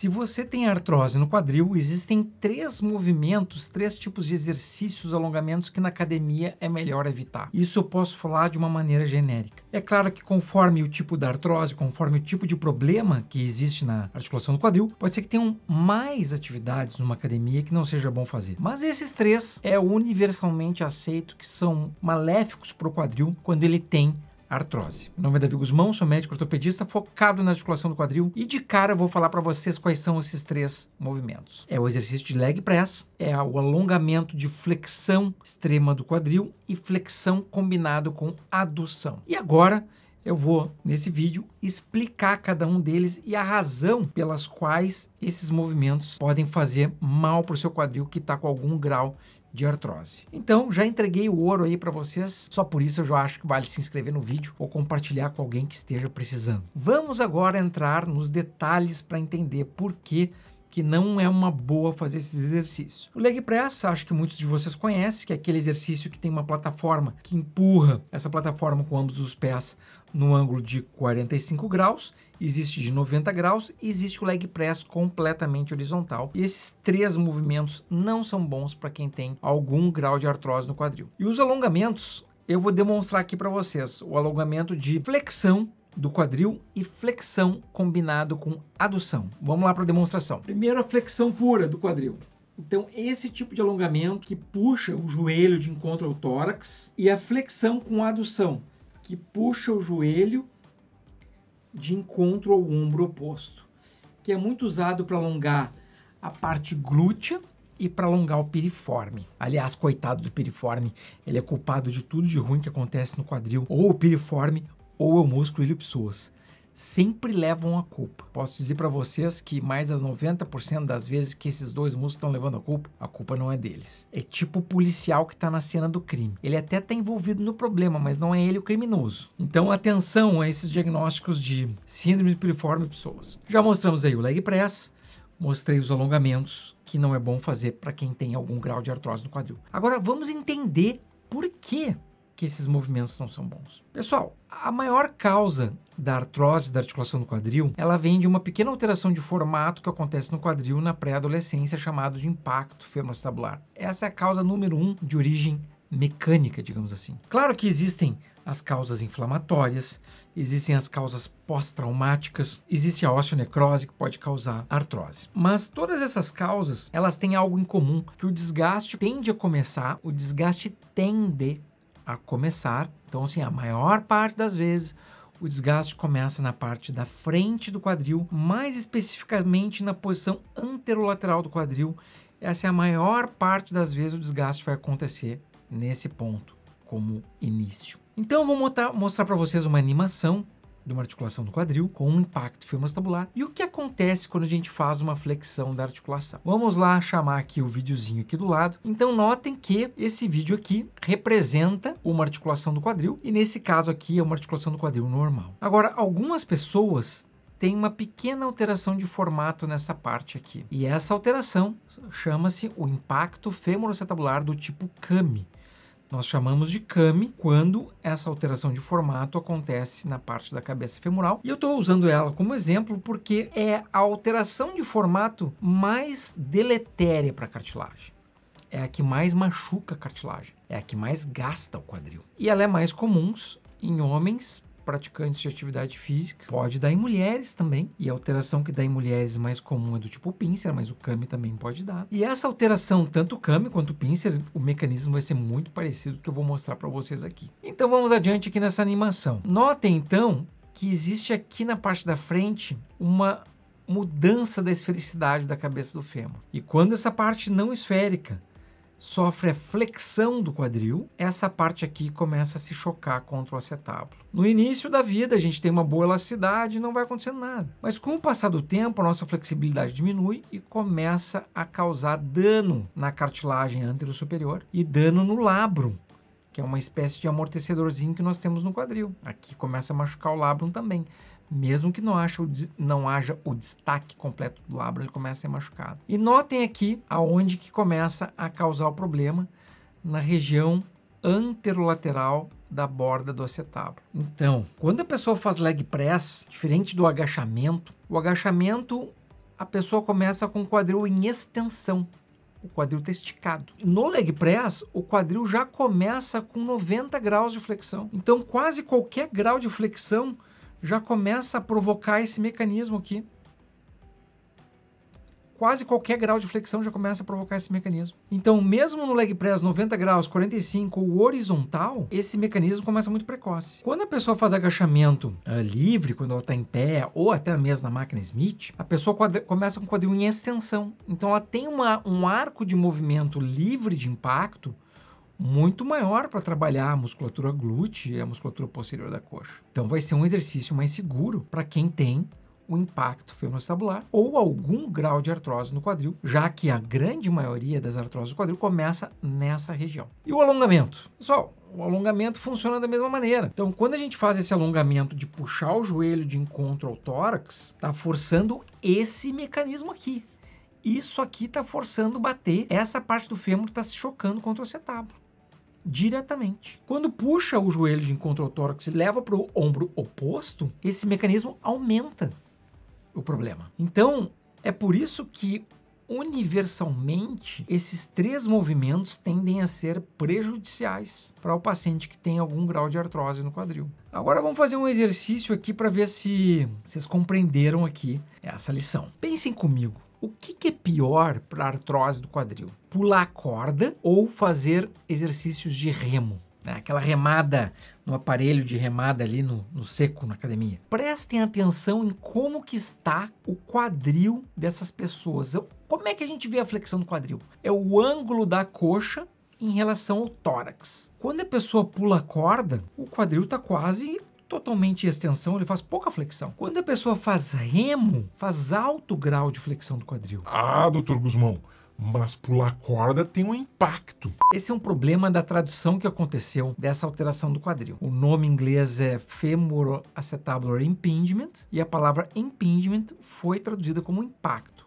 Se você tem artrose no quadril, existem três movimentos, três tipos de exercícios, alongamentos que na academia é melhor evitar. Isso eu posso falar de uma maneira genérica. É claro que conforme o tipo da artrose, conforme o tipo de problema que existe na articulação do quadril, pode ser que tenham mais atividades numa academia que não seja bom fazer. Mas esses três é universalmente aceito que são maléficos para o quadril quando ele tem artrose. Meu nome é Davi Guzmão, sou médico ortopedista focado na articulação do quadril e de cara vou falar para vocês quais são esses três movimentos. É o exercício de leg press, é o alongamento de flexão extrema do quadril e flexão combinado com adução. E agora eu vou, nesse vídeo, explicar cada um deles e a razão pelas quais esses movimentos podem fazer mal para o seu quadril que está com algum grau de artrose. Então, já entreguei o ouro aí para vocês, só por isso eu já acho que vale se inscrever no vídeo ou compartilhar com alguém que esteja precisando. Vamos agora entrar nos detalhes para entender por que que não é uma boa fazer esses exercícios. O leg press, acho que muitos de vocês conhecem, que é aquele exercício que tem uma plataforma que empurra essa plataforma com ambos os pés no ângulo de 45 graus, existe de 90 graus e existe o leg press completamente horizontal. E esses três movimentos não são bons para quem tem algum grau de artrose no quadril. E os alongamentos, eu vou demonstrar aqui para vocês o alongamento de flexão do quadril e flexão combinado com adução. Vamos lá para a demonstração. Primeiro a flexão pura do quadril. Então, esse tipo de alongamento que puxa o joelho de encontro ao tórax e a flexão com adução, que puxa o joelho de encontro ao ombro oposto, que é muito usado para alongar a parte glútea e para alongar o piriforme. Aliás, coitado do piriforme, ele é culpado de tudo de ruim que acontece no quadril, ou o piriforme ou o músculo pessoas sempre levam a culpa. Posso dizer para vocês que mais das 90% das vezes que esses dois músculos estão levando a culpa, a culpa não é deles. É tipo o policial que está na cena do crime. Ele até está envolvido no problema, mas não é ele o criminoso. Então, atenção a esses diagnósticos de síndrome de piriforme pessoas. Já mostramos aí o leg press, mostrei os alongamentos, que não é bom fazer para quem tem algum grau de artrose no quadril. Agora, vamos entender por que que esses movimentos não são bons. Pessoal, a maior causa da artrose da articulação do quadril, ela vem de uma pequena alteração de formato que acontece no quadril na pré-adolescência, chamado de impacto femoroestabular. Essa é a causa número um de origem mecânica, digamos assim. Claro que existem as causas inflamatórias, existem as causas pós-traumáticas, existe a osteonecrose que pode causar artrose. Mas todas essas causas, elas têm algo em comum, que o desgaste tende a começar, o desgaste tende a começar. Então, assim, a maior parte das vezes o desgaste começa na parte da frente do quadril, mais especificamente na posição anterolateral do quadril. Essa é a maior parte das vezes o desgaste vai acontecer nesse ponto, como início. Então, eu vou mostrar, mostrar para vocês uma animação de uma articulação do quadril com um impacto femorotabular e o que acontece quando a gente faz uma flexão da articulação. Vamos lá chamar aqui o videozinho aqui do lado. Então notem que esse vídeo aqui representa uma articulação do quadril e nesse caso aqui é uma articulação do quadril normal. Agora, algumas pessoas tem uma pequena alteração de formato nessa parte aqui. E essa alteração chama-se o impacto femoroacetabular do tipo CAMI. Nós chamamos de CAMI quando essa alteração de formato acontece na parte da cabeça femoral. E eu estou usando ela como exemplo porque é a alteração de formato mais deletéria para a cartilagem. É a que mais machuca a cartilagem, é a que mais gasta o quadril. E ela é mais comum em homens praticantes de atividade física. Pode dar em mulheres também. E a alteração que dá em mulheres mais comum é do tipo pincer, mas o Kami também pode dar. E essa alteração, tanto o Kami quanto o pincer, o mecanismo vai ser muito parecido que eu vou mostrar para vocês aqui. Então vamos adiante aqui nessa animação. Notem então que existe aqui na parte da frente uma mudança da esfericidade da cabeça do fêmur. E quando essa parte não esférica sofre a flexão do quadril, essa parte aqui começa a se chocar contra o acetábulo. No início da vida, a gente tem uma boa elasticidade e não vai acontecer nada. Mas com o passar do tempo, a nossa flexibilidade diminui e começa a causar dano na cartilagem anterior-superior e dano no labrum, que é uma espécie de amortecedorzinho que nós temos no quadril. Aqui começa a machucar o labrum também mesmo que não, o, não haja o destaque completo do labro, ele começa a ser machucado. E notem aqui aonde que começa a causar o problema, na região anterolateral da borda do acetábulo. Então, quando a pessoa faz leg press, diferente do agachamento, o agachamento a pessoa começa com o quadril em extensão, o quadril está esticado. No leg press, o quadril já começa com 90 graus de flexão. Então, quase qualquer grau de flexão já começa a provocar esse mecanismo aqui. Quase qualquer grau de flexão já começa a provocar esse mecanismo. Então, mesmo no leg press 90 graus, 45 ou horizontal, esse mecanismo começa muito precoce. Quando a pessoa faz agachamento uh, livre, quando ela está em pé ou até mesmo na máquina Smith, a pessoa começa com o quadril em extensão. Então, ela tem uma, um arco de movimento livre de impacto muito maior para trabalhar a musculatura glútea e a musculatura posterior da coxa. Então vai ser um exercício mais seguro para quem tem o impacto femoroestabular ou algum grau de artrose no quadril, já que a grande maioria das artroses do quadril começa nessa região. E o alongamento? Pessoal, o alongamento funciona da mesma maneira. Então, quando a gente faz esse alongamento de puxar o joelho de encontro ao tórax, está forçando esse mecanismo aqui. Isso aqui está forçando bater, essa parte do fêmur está se chocando contra o acetábulo diretamente. Quando puxa o joelho de encontro ao tórax e leva para o ombro oposto, esse mecanismo aumenta o problema. Então, é por isso que universalmente esses três movimentos tendem a ser prejudiciais para o paciente que tem algum grau de artrose no quadril. Agora vamos fazer um exercício aqui para ver se vocês compreenderam aqui essa lição. Pensem comigo. O que, que é pior para artrose do quadril? Pular corda ou fazer exercícios de remo? Né? Aquela remada no aparelho de remada ali no, no, seco na academia. Prestem atenção em como que está o quadril dessas pessoas. Como é que a gente vê a flexão do quadril? É o ângulo da coxa em relação ao tórax. Quando a pessoa pula corda, o quadril está quase totalmente extensão, ele faz pouca flexão. Quando a pessoa faz remo, faz alto grau de flexão do quadril. Ah, doutor Guzmão, mas pular corda tem um impacto. Esse é um problema da tradução que aconteceu dessa alteração do quadril. O nome em inglês é acetabular impingement e a palavra impingement foi traduzida como impacto.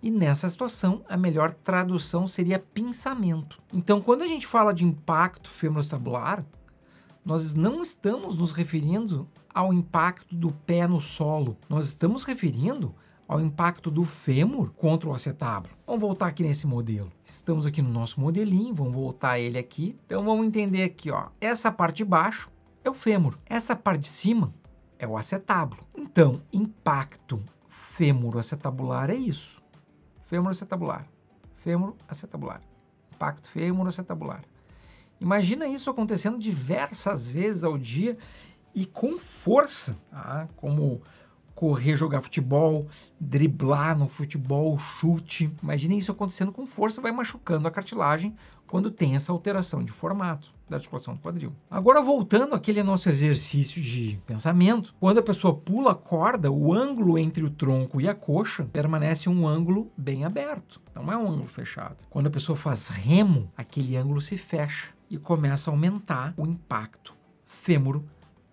E nessa situação, a melhor tradução seria pinçamento. Então, quando a gente fala de impacto femoracetabular nós não estamos nos referindo ao impacto do pé no solo, nós estamos referindo ao impacto do fêmur contra o acetábulo. Vamos voltar aqui nesse modelo. Estamos aqui no nosso modelinho, vamos voltar ele aqui. Então vamos entender aqui, ó. Essa parte de baixo é o fêmur, essa parte de cima é o acetábulo. Então, impacto fêmur acetabular é isso. Fêmur acetabular, fêmur acetabular, impacto fêmur acetabular. Imagina isso acontecendo diversas vezes ao dia e com força, tá? como correr, jogar futebol, driblar no futebol, chute. Imagina isso acontecendo com força, vai machucando a cartilagem quando tem essa alteração de formato da articulação do quadril. Agora voltando àquele nosso exercício de pensamento, quando a pessoa pula a corda, o ângulo entre o tronco e a coxa permanece um ângulo bem aberto, não é um ângulo fechado. Quando a pessoa faz remo, aquele ângulo se fecha e começa a aumentar o impacto fêmuro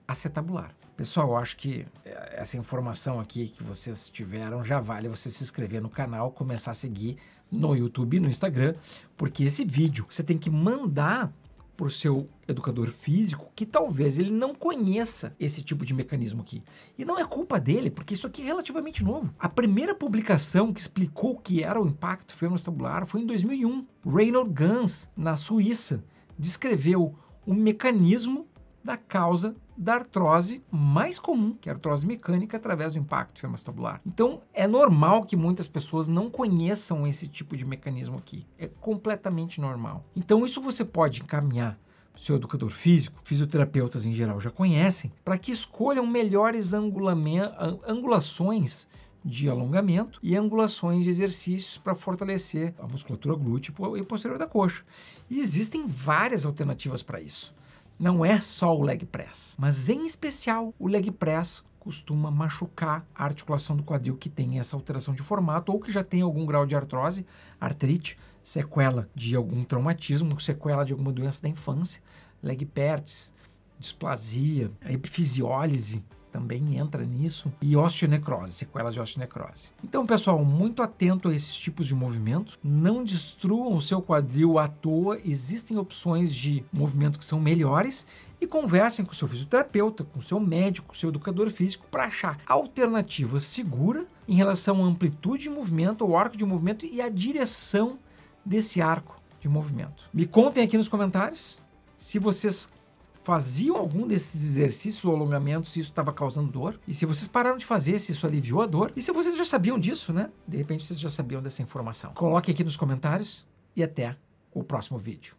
acetabular. Pessoal, eu acho que é, essa informação aqui que vocês tiveram já vale você se inscrever no canal, começar a seguir no YouTube, no Instagram, porque esse vídeo você tem que mandar para o seu educador físico que talvez ele não conheça esse tipo de mecanismo aqui. E não é culpa dele, porque isso aqui é relativamente novo. A primeira publicação que explicou o que era o impacto fêmur acetabular foi em 2001, Reynold Gans, na Suíça descreveu o mecanismo da causa da artrose mais comum, que é a artrose mecânica, através do impacto femostabular. Então, é normal que muitas pessoas não conheçam esse tipo de mecanismo aqui. É completamente normal. Então, isso você pode encaminhar o seu educador físico, fisioterapeutas em geral já conhecem, para que escolham melhores angulações de alongamento e angulações de exercícios para fortalecer a musculatura glútea e posterior da coxa. E existem várias alternativas para isso. Não é só o leg press, mas em especial o leg press costuma machucar a articulação do quadril que tem essa alteração de formato ou que já tem algum grau de artrose, artrite, sequela de algum traumatismo, sequela de alguma doença da infância, leg pertes, displasia, epifisiólise, também entra nisso, e osteonecrose, sequelas de osteonecrose. Então, pessoal, muito atento a esses tipos de movimentos, não destruam o seu quadril à toa, existem opções de movimento que são melhores e conversem com o seu fisioterapeuta, com o seu médico, com seu educador físico para achar alternativas seguras em relação à amplitude de movimento, ao arco de movimento e à direção desse arco de movimento. Me contem aqui nos comentários se vocês faziam algum desses exercícios ou alongamentos se isso estava causando dor, e se vocês pararam de fazer, se isso aliviou a dor, e se vocês já sabiam disso, né? De repente vocês já sabiam dessa informação. Coloque aqui nos comentários e até o próximo vídeo.